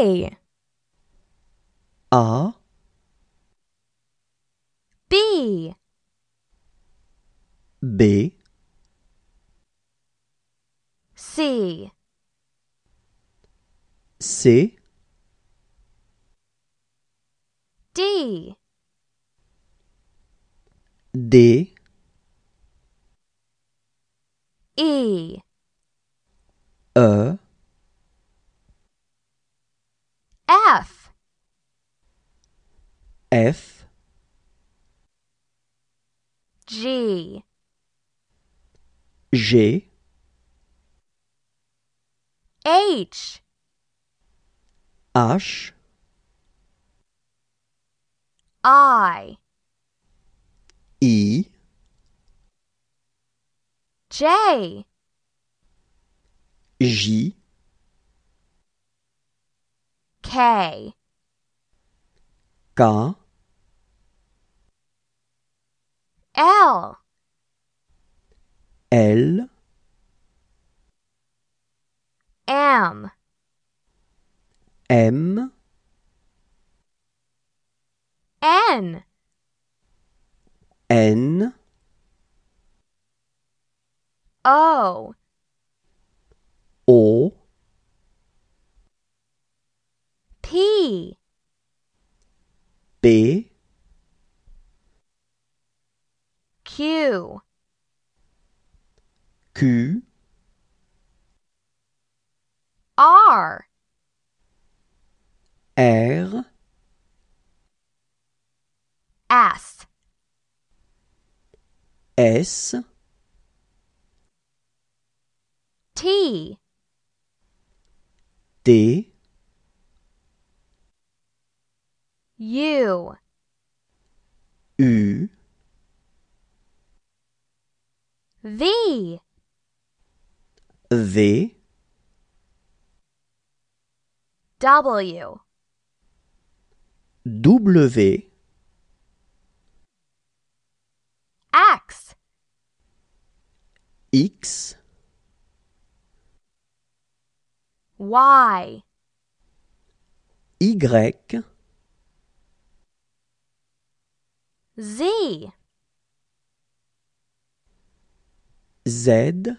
A R B B C C D D E E F G G H H I E J J K K L. L. M. M. N. N. O. O. P. B. Q R R S S T D U V. V. W. W. X. X. Y. Y. Z. Z